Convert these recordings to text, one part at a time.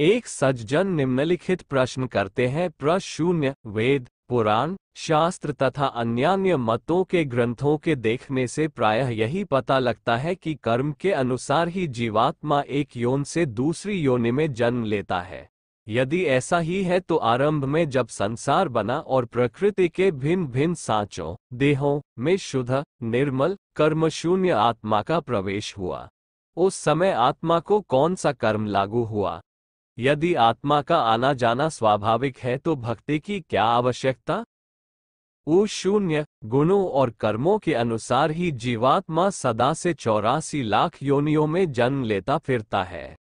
एक सज्जन निम्नलिखित प्रश्न करते हैं प्रशून्य वेद पुराण शास्त्र तथा अन्य मतों के ग्रंथों के देखने से प्रायः यही पता लगता है कि कर्म के अनुसार ही जीवात्मा एक योन से दूसरी योनि में जन्म लेता है यदि ऐसा ही है तो आरंभ में जब संसार बना और प्रकृति के भिन्न भिन्न सांचों देहों में शुद्ध निर्मल कर्मशून्य आत्मा का प्रवेश हुआ उस समय आत्मा को कौन सा कर्म लागू हुआ यदि आत्मा का आना जाना स्वाभाविक है तो भक्ति की क्या आवश्यकता वो शून्य गुणों और कर्मों के अनुसार ही जीवात्मा सदा से चौरासी लाख योनियों में जन्म लेता फिरता है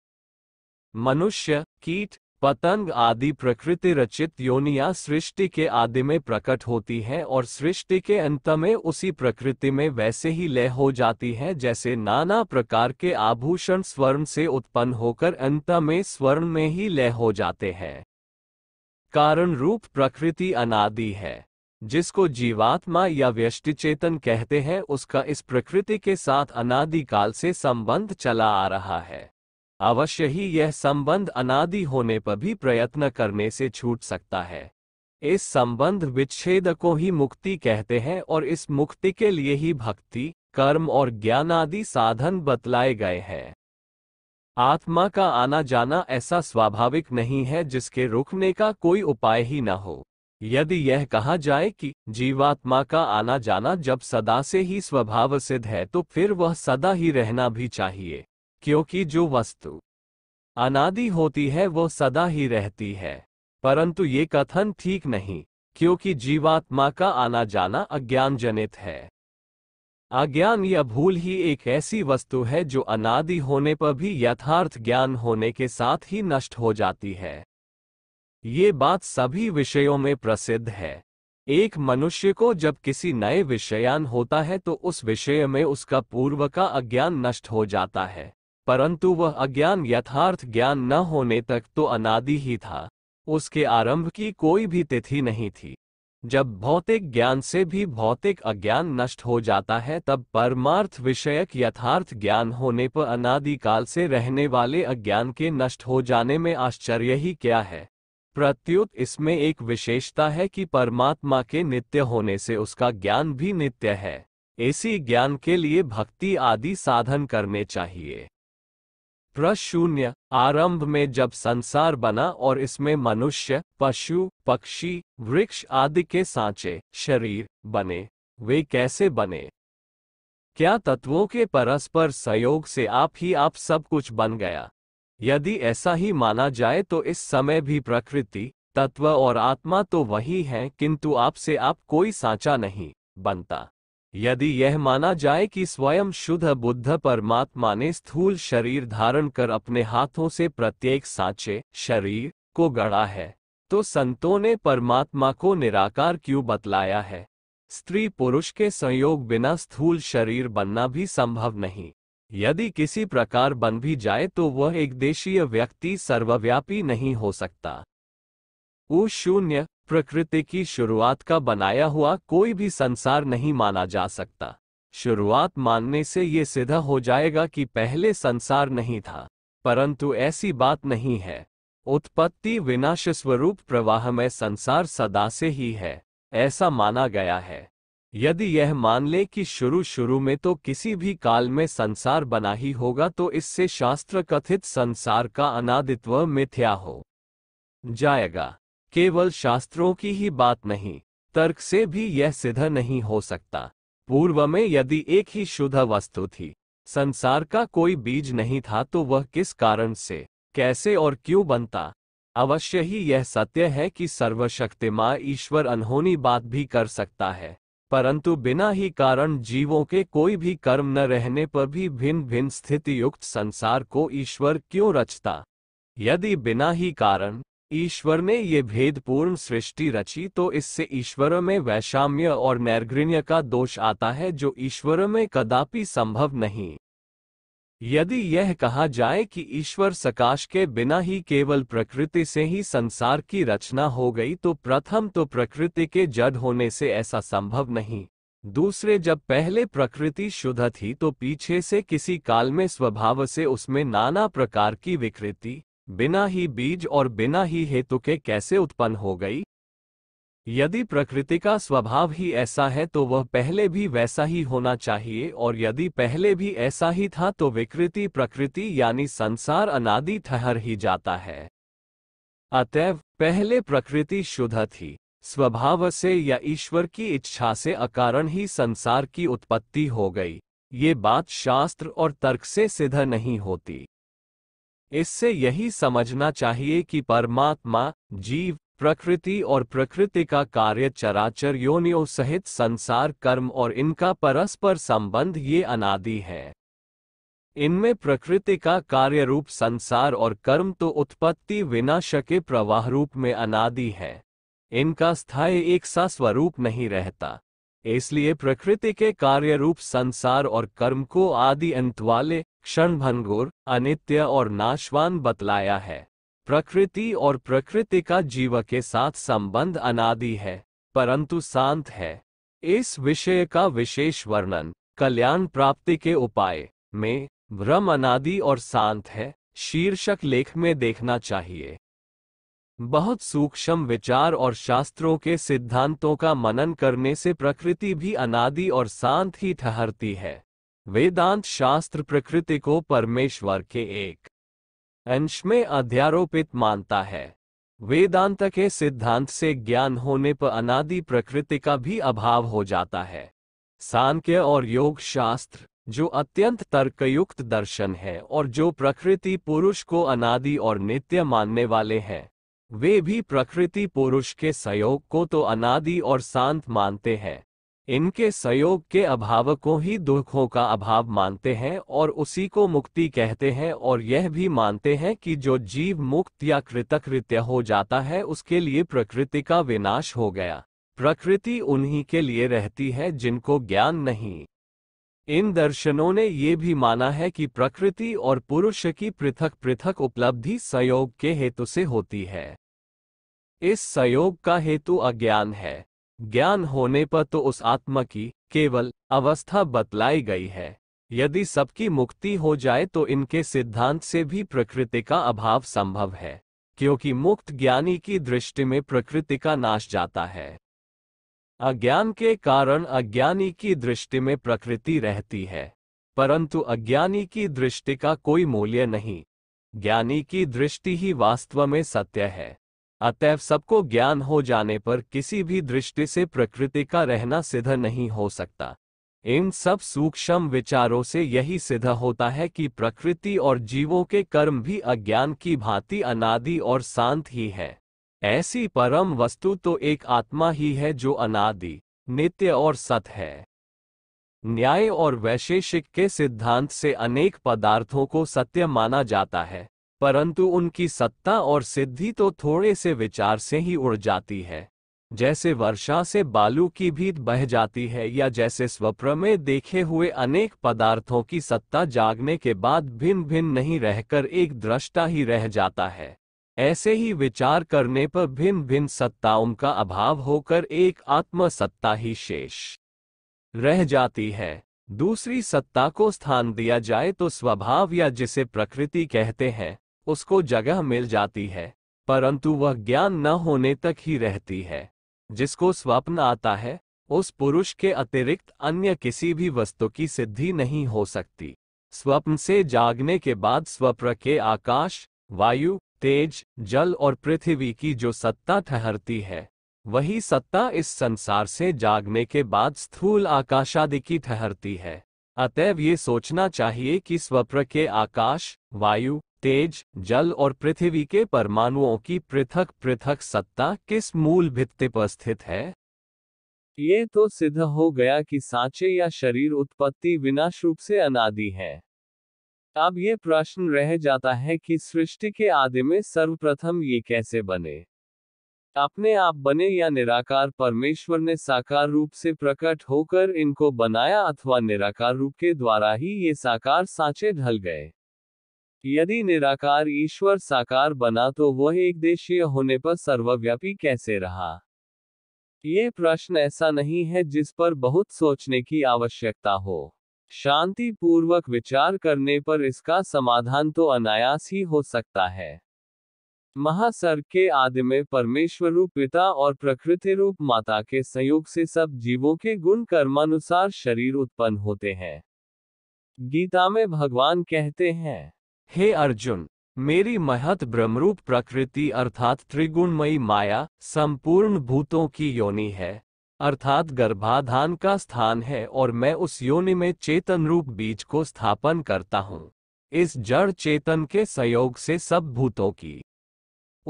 मनुष्य कीट पतंग आदि प्रकृति रचित योनिया सृष्टि के आदि में प्रकट होती हैं और सृष्टि के अंत में उसी प्रकृति में वैसे ही लय हो जाती हैं जैसे नाना प्रकार के आभूषण स्वर्ण से उत्पन्न होकर अंत में स्वर्ण में ही लय हो जाते हैं कारण रूप प्रकृति अनादि है जिसको जीवात्मा या व्यष्टि चेतन कहते हैं उसका इस प्रकृति के साथ अनादिकाल से संबंध चला आ रहा है अवश्य ही यह संबंध अनादि होने पर भी प्रयत्न करने से छूट सकता है इस संबंध विच्छेद को ही मुक्ति कहते हैं और इस मुक्ति के लिए ही भक्ति कर्म और ज्ञान आदि साधन बतलाए गए हैं आत्मा का आना जाना ऐसा स्वाभाविक नहीं है जिसके रुकने का कोई उपाय ही न हो यदि यह कहा जाए कि जीवात्मा का आना जाना जब सदा से ही स्वभाव सिद्ध है तो फिर वह सदा ही रहना भी चाहिए क्योंकि जो वस्तु अनादि होती है वो सदा ही रहती है परंतु ये कथन ठीक नहीं क्योंकि जीवात्मा का आना जाना अज्ञान जनित है अज्ञान या भूल ही एक ऐसी वस्तु है जो अनादि होने पर भी यथार्थ ज्ञान होने के साथ ही नष्ट हो जाती है ये बात सभी विषयों में प्रसिद्ध है एक मनुष्य को जब किसी नए विषयान होता है तो उस विषय में उसका पूर्व का अज्ञान नष्ट हो जाता है परंतु वह अज्ञान यथार्थ ज्ञान न होने तक तो अनादि ही था उसके आरंभ की कोई भी तिथि नहीं थी जब भौतिक ज्ञान से भी भौतिक अज्ञान नष्ट हो जाता है तब परमार्थ विषयक यथार्थ ज्ञान होने पर अनादिकाल से रहने वाले अज्ञान के नष्ट हो जाने में आश्चर्य ही क्या है प्रत्युत इसमें एक विशेषता है कि परमात्मा के नित्य होने से उसका ज्ञान भी नित्य है इसी ज्ञान के लिए भक्ति आदि साधन करने चाहिए प्रशून्य आरंभ में जब संसार बना और इसमें मनुष्य पशु पक्षी वृक्ष आदि के सांचे शरीर बने वे कैसे बने क्या तत्वों के परस्पर सहयोग से आप ही आप सब कुछ बन गया यदि ऐसा ही माना जाए तो इस समय भी प्रकृति तत्व और आत्मा तो वही हैं किंतु आपसे आप कोई सांचा नहीं बनता यदि यह माना जाए कि स्वयं शुद्ध बुद्ध परमात्मा ने स्थूल शरीर धारण कर अपने हाथों से प्रत्येक सांचे शरीर को गढ़ा है तो संतों ने परमात्मा को निराकार क्यों बतलाया है स्त्री पुरुष के संयोग बिना स्थूल शरीर बनना भी संभव नहीं यदि किसी प्रकार बन भी जाए तो वह एक देशीय व्यक्ति सर्वव्यापी नहीं हो सकता ऊ शून्य प्रकृति की शुरुआत का बनाया हुआ कोई भी संसार नहीं माना जा सकता शुरुआत मानने से ये सिद्ध हो जाएगा कि पहले संसार नहीं था परंतु ऐसी बात नहीं है उत्पत्ति विनाश स्वरूप प्रवाह में संसार सदा से ही है ऐसा माना गया है यदि यह मान ले कि शुरू शुरू में तो किसी भी काल में संसार बना ही होगा तो इससे शास्त्र कथित संसार का अनादित्व मिथ्या हो जाएगा केवल शास्त्रों की ही बात नहीं तर्क से भी यह सिद्ध नहीं हो सकता पूर्व में यदि एक ही शुद्ध वस्तु थी संसार का कोई बीज नहीं था तो वह किस कारण से कैसे और क्यों बनता अवश्य ही यह सत्य है कि माँ ईश्वर अनहोनी बात भी कर सकता है परंतु बिना ही कारण जीवों के कोई भी कर्म न रहने पर भी भिन्न भिन्न स्थिति युक्त संसार को ईश्वर क्यों रचता यदि बिना ही कारण ईश्वर ने ये भेदपूर्ण सृष्टि रची तो इससे ईश्वर में वैषाम्य और नैर्गृण्य का दोष आता है जो ईश्वर में कदापि संभव नहीं यदि यह कहा जाए कि ईश्वर सकाश के बिना ही केवल प्रकृति से ही संसार की रचना हो गई तो प्रथम तो प्रकृति के जड होने से ऐसा संभव नहीं दूसरे जब पहले प्रकृति शुद्ध थी तो पीछे से किसी काल में स्वभाव से उसमें नाना प्रकार की विकृति बिना ही बीज और बिना ही हेतु के कैसे उत्पन्न हो गई यदि प्रकृति का स्वभाव ही ऐसा है तो वह पहले भी वैसा ही होना चाहिए और यदि पहले भी ऐसा ही था तो विकृति प्रकृति यानी संसार अनादि ठहर ही जाता है अतएव पहले प्रकृति शुद्ध थी स्वभाव से या ईश्वर की इच्छा से अकारण ही संसार की उत्पत्ति हो गई ये बात शास्त्र और तर्क से सिद्ध नहीं होती इससे यही समझना चाहिए कि परमात्मा जीव प्रकृति और प्रकृति का कार्य चराचर योनियों सहित संसार कर्म और इनका परस्पर संबंध ये अनादि है इनमें प्रकृति का कार्य रूप संसार और कर्म तो उत्पत्ति विनाश के प्रवाह रूप में अनादि है इनका स्थायी एक सा स्वरूप नहीं रहता इसलिए प्रकृति के कार्य रूप संसार और कर्म को आदि अंत वाले क्षणभंगुर अनित्य और नाशवान बतलाया है प्रकृति और प्रकृति का जीव के साथ संबंध अनादि है परंतु शांत है इस विषय का विशेष वर्णन कल्याण प्राप्ति के उपाय में भ्रम अनादि और शांत है शीर्षक लेख में देखना चाहिए बहुत सूक्ष्म विचार और शास्त्रों के सिद्धांतों का मनन करने से प्रकृति भी अनादि और शांत ही ठहरती है वेदांत शास्त्र प्रकृति को परमेश्वर के एक अंश में अध्यारोपित मानता है वेदांत के सिद्धांत से ज्ञान होने पर अनादि प्रकृति का भी अभाव हो जाता है सांख्य और योग शास्त्र जो अत्यंत तर्कयुक्त दर्शन है और जो प्रकृति पुरुष को अनादि और नित्य मानने वाले हैं वे भी प्रकृति पुरुष के सहयोग को तो अनादि और शांत मानते हैं इनके सहयोग के अभाव को ही दुखों का अभाव मानते हैं और उसी को मुक्ति कहते हैं और यह भी मानते हैं कि जो जीव मुक्त या कृतकृत्य हो जाता है उसके लिए प्रकृति का विनाश हो गया प्रकृति उन्हीं के लिए रहती है जिनको ज्ञान नहीं इन दर्शनों ने ये भी माना है कि प्रकृति और पुरुष की पृथक पृथक उपलब्धि संयोग के हेतु से होती है इस संयोग का हेतु अज्ञान है ज्ञान होने पर तो उस आत्मा की केवल अवस्था बतलाई गई है यदि सबकी मुक्ति हो जाए तो इनके सिद्धांत से भी प्रकृति का अभाव संभव है क्योंकि मुक्त ज्ञानी की दृष्टि में प्रकृति का नाश जाता है अज्ञान के कारण अज्ञानी की दृष्टि में प्रकृति रहती है परंतु अज्ञानी की दृष्टि का कोई मूल्य नहीं ज्ञानी की दृष्टि ही वास्तव में सत्य है अतएव सबको ज्ञान हो जाने पर किसी भी दृष्टि से प्रकृति का रहना सिद्ध नहीं हो सकता इन सब सूक्ष्म विचारों से यही सिद्ध होता है कि प्रकृति और जीवों के कर्म भी अज्ञान की भांति अनादि और शांत ही है ऐसी परम वस्तु तो एक आत्मा ही है जो अनादि नित्य और सत है न्याय और वैशेषिक के सिद्धांत से अनेक पदार्थों को सत्य माना जाता है परंतु उनकी सत्ता और सिद्धि तो थोड़े से विचार से ही उड़ जाती है जैसे वर्षा से बालू की भीत बह जाती है या जैसे स्वप्न में देखे हुए अनेक पदार्थों की सत्ता जागने के बाद भिन्न भिन्न नहीं रहकर एक दृष्टा ही रह जाता है ऐसे ही विचार करने पर भिन्न भिन्न सत्ताओं का अभाव होकर एक आत्म सत्ता ही शेष रह जाती है दूसरी सत्ता को स्थान दिया जाए तो स्वभाव या जिसे प्रकृति कहते हैं उसको जगह मिल जाती है परंतु वह ज्ञान न होने तक ही रहती है जिसको स्वप्न आता है उस पुरुष के अतिरिक्त अन्य किसी भी वस्तु की सिद्धि नहीं हो सकती स्वप्न से जागने के बाद स्वप्न के आकाश वायु तेज जल और पृथ्वी की जो सत्ता ठहरती है वही सत्ता इस संसार से जागने के बाद स्थूल आकाशादि की ठहरती है अतएव ये सोचना चाहिए कि स्वप्न के आकाश वायु तेज जल और पृथ्वी के परमाणुओं की पृथक पृथक सत्ता किस मूल भित्ति पर स्थित है ये तो सिद्ध हो गया कि सांचे या शरीर उत्पत्ति विनाश रूप से अनादि है अब ये प्रश्न रह जाता है कि सृष्टि के आदि में सर्वप्रथम ये कैसे बने अपने आप बने या निराकार परमेश्वर ने साकार रूप से प्रकट होकर इनको बनाया अथवा निराकार रूप के द्वारा ही ये साकार सांचे ढल गए यदि निराकार ईश्वर साकार बना तो वह एक देशीय होने पर सर्वव्यापी कैसे रहा ये प्रश्न ऐसा नहीं है जिस पर बहुत सोचने की आवश्यकता हो शांति पूर्वक विचार करने पर इसका समाधान तो अनायास ही हो सकता है महासर के आदि में परमेश्वर रूप पिता और प्रकृति रूप माता के संयोग से सब जीवों के गुण कर्मानुसार शरीर उत्पन्न होते हैं गीता में भगवान कहते हैं हे अर्जुन मेरी महत ब्रह्मरूप प्रकृति अर्थात त्रिगुणमयी माया संपूर्ण भूतों की योनि है अर्थात गर्भाधान का स्थान है और मैं उस योनि में चेतन रूप बीज को स्थापन करता हूँ इस जड़ चेतन के संयोग से सब भूतों की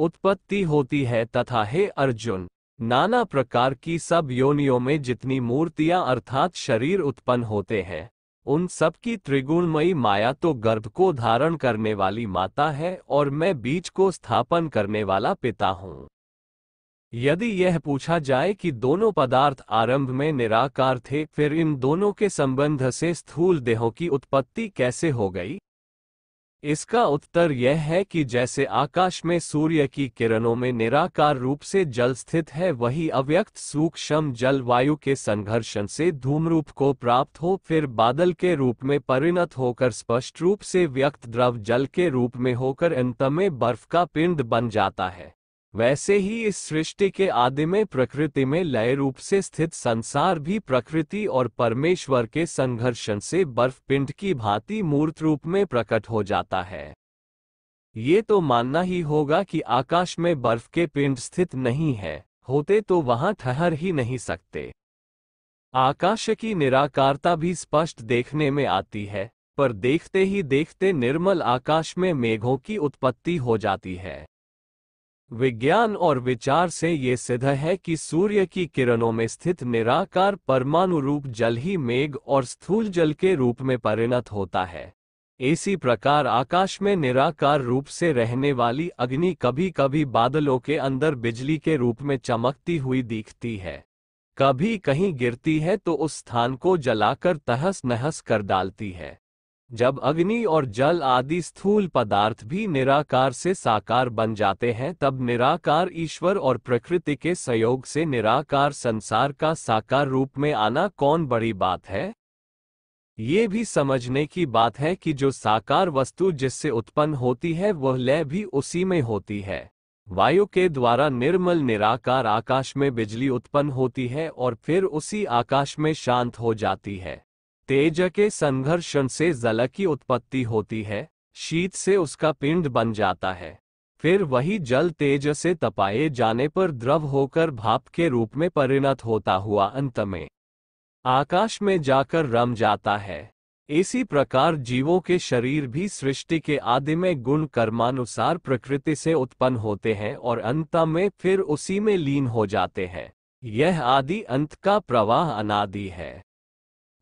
उत्पत्ति होती है तथा हे अर्जुन नाना प्रकार की सब योनियों में जितनी मूर्तियां अर्थात शरीर उत्पन्न होते हैं उन सब की त्रिगुणमयी माया तो गर्भ को धारण करने वाली माता है और मैं बीज को स्थापन करने वाला पिता हूँ यदि यह पूछा जाए कि दोनों पदार्थ आरंभ में निराकार थे फिर इन दोनों के संबंध से स्थूल देहों की उत्पत्ति कैसे हो गई इसका उत्तर यह है कि जैसे आकाश में सूर्य की किरणों में निराकार रूप से जल स्थित है वही अव्यक्त सूक्ष्म जल वायु के संघर्षण से रूप को प्राप्त हो फिर बादल के रूप में परिणत होकर स्पष्ट रूप से व्यक्त द्रव जल के रूप में होकर अंत में बर्फ का पिंड बन जाता है वैसे ही इस सृष्टि के आदि में प्रकृति में लय रूप से स्थित संसार भी प्रकृति और परमेश्वर के संघर्षण से बर्फ पिंड की भांति मूर्त रूप में प्रकट हो जाता है ये तो मानना ही होगा कि आकाश में बर्फ के पिंड स्थित नहीं है होते तो वहां ठहर ही नहीं सकते आकाश की निराकारता भी स्पष्ट देखने में आती है पर देखते ही देखते निर्मल आकाश में मेघों की उत्पत्ति हो जाती है विज्ञान और विचार से ये सिद्ध है कि सूर्य की किरणों में स्थित निराकार परमाणु रूप जल ही मेघ और स्थूल जल के रूप में परिणत होता है इसी प्रकार आकाश में निराकार रूप से रहने वाली अग्नि कभी कभी बादलों के अंदर बिजली के रूप में चमकती हुई दिखती है कभी कहीं गिरती है तो उस स्थान को जलाकर तहस नहस कर डालती है जब अग्नि और जल आदि स्थूल पदार्थ भी निराकार से साकार बन जाते हैं तब निराकार ईश्वर और प्रकृति के सहयोग से निराकार संसार का साकार रूप में आना कौन बड़ी बात है ये भी समझने की बात है कि जो साकार वस्तु जिससे उत्पन्न होती है वह लय भी उसी में होती है वायु के द्वारा निर्मल निराकार आकाश में बिजली उत्पन्न होती है और फिर उसी आकाश में शांत हो जाती है तेज के संघर्षण से जल की उत्पत्ति होती है शीत से उसका पिंड बन जाता है फिर वही जल तेज से तपाए जाने पर द्रव होकर भाप के रूप में परिणत होता हुआ अंत में आकाश में जाकर रम जाता है इसी प्रकार जीवों के शरीर भी सृष्टि के आदि में गुण कर्मानुसार प्रकृति से उत्पन्न होते हैं और अंत में फिर उसी में लीन हो जाते हैं यह आदि अंत का प्रवाह अनादि है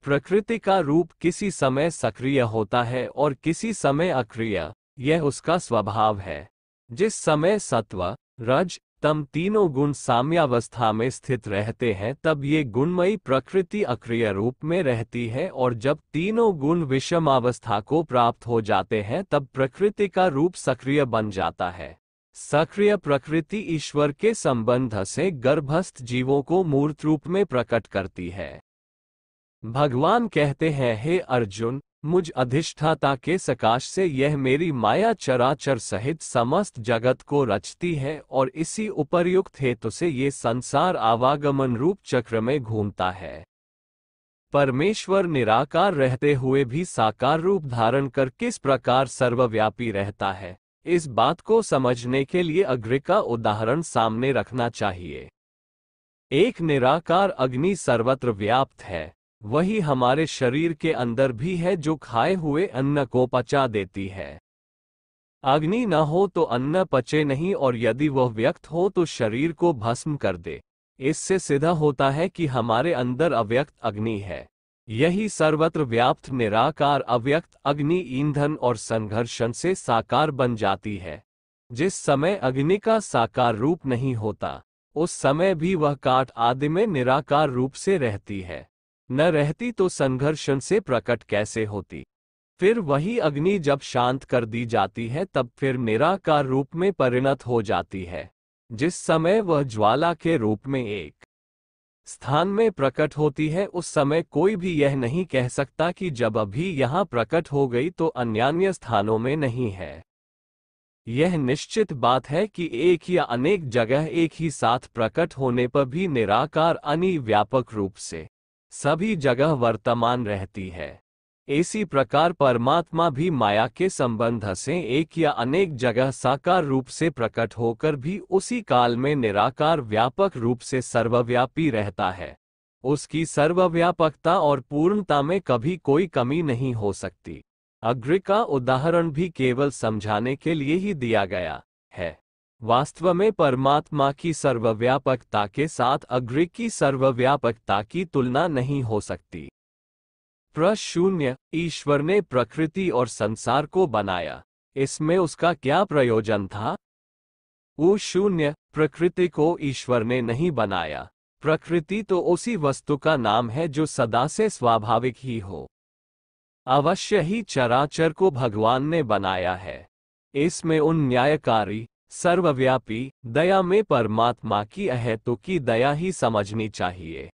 प्रकृति का रूप किसी समय सक्रिय होता है और किसी समय अक्रिय यह उसका स्वभाव है जिस समय सत्व रज तम तीनों गुण साम्यावस्था में स्थित रहते हैं तब ये गुणमयी प्रकृति अक्रिय रूप में रहती है और जब तीनों गुण विषमावस्था को प्राप्त हो जाते हैं तब प्रकृति का रूप सक्रिय बन जाता है सक्रिय प्रकृति ईश्वर के संबंध से गर्भस्थ जीवों को मूर्त रूप में प्रकट करती है भगवान कहते हैं हे अर्जुन मुझ अधिष्ठाता के सकाश से यह मेरी माया चराचर सहित समस्त जगत को रचती है और इसी उपर्युक्त हेतु से ये संसार आवागमन रूप चक्र में घूमता है परमेश्वर निराकार रहते हुए भी साकार रूप धारण कर किस प्रकार सर्वव्यापी रहता है इस बात को समझने के लिए अग्र का उदाहरण सामने रखना चाहिए एक निराकार अग्नि सर्वत्र व्याप्त है वही हमारे शरीर के अंदर भी है जो खाए हुए अन्न को पचा देती है अग्नि न हो तो अन्न पचे नहीं और यदि वह व्यक्त हो तो शरीर को भस्म कर दे इससे सीधा होता है कि हमारे अंदर अव्यक्त अग्नि है यही सर्वत्र व्याप्त निराकार अव्यक्त अग्नि ईंधन और संघर्षण से साकार बन जाती है जिस समय अग्नि का साकार रूप नहीं होता उस समय भी वह काट आदि में निराकार रूप से रहती है न रहती तो संघर्षण से प्रकट कैसे होती फिर वही अग्नि जब शांत कर दी जाती है तब फिर निराकार रूप में परिणत हो जाती है जिस समय वह ज्वाला के रूप में एक स्थान में प्रकट होती है उस समय कोई भी यह नहीं कह सकता कि जब अभी यहाँ प्रकट हो गई तो अन्यान्य स्थानों में नहीं है यह निश्चित बात है कि एक या अनेक जगह एक ही साथ प्रकट होने पर भी निराकार अनिव्यापक रूप से सभी जगह वर्तमान रहती है इसी प्रकार परमात्मा भी माया के संबंध से एक या अनेक जगह साकार रूप से प्रकट होकर भी उसी काल में निराकार व्यापक रूप से सर्वव्यापी रहता है उसकी सर्वव्यापकता और पूर्णता में कभी कोई कमी नहीं हो सकती अग्र का उदाहरण भी केवल समझाने के लिए ही दिया गया है वास्तव में परमात्मा की सर्वव्यापकता के साथ अग्र की सर्वव्यापकता की तुलना नहीं हो सकती प्रशून्य ईश्वर ने प्रकृति और संसार को बनाया इसमें उसका क्या प्रयोजन था वो शून्य प्रकृति को ईश्वर ने नहीं बनाया प्रकृति तो उसी वस्तु का नाम है जो सदा से स्वाभाविक ही हो अवश्य ही चराचर को भगवान ने बनाया है इसमें उन न्यायकारी सर्वव्यापी दया में परमात्मा की अहेतु की दया ही समझनी चाहिए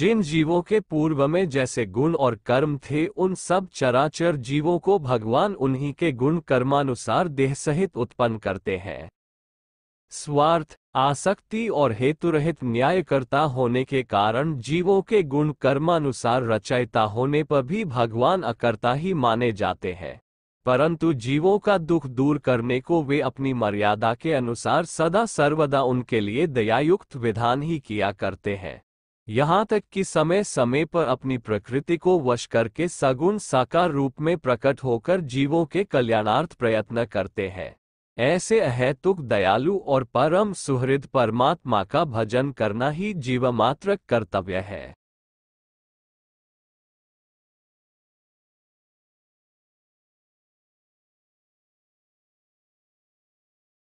जिन जीवों के पूर्व में जैसे गुण और कर्म थे उन सब चराचर जीवों को भगवान उन्हीं के गुण कर्मानुसार देह सहित उत्पन्न करते हैं स्वार्थ आसक्ति और हेतुरहित न्यायकर्ता होने के कारण जीवों के गुण कर्मानुसार रचयिता होने पर भी भगवान अकर्ता ही माने जाते हैं परंतु जीवों का दुख दूर करने को वे अपनी मर्यादा के अनुसार सदा सर्वदा उनके लिए दयायुक्त विधान ही किया करते हैं यहाँ तक कि समय समय पर अपनी प्रकृति को वश करके सगुण साकार रूप में प्रकट होकर जीवों के कल्याणार्थ प्रयत्न करते हैं ऐसे अहेतुक दयालु और परम सुहृद परमात्मा का भजन करना ही जीवमात्र कर्तव्य है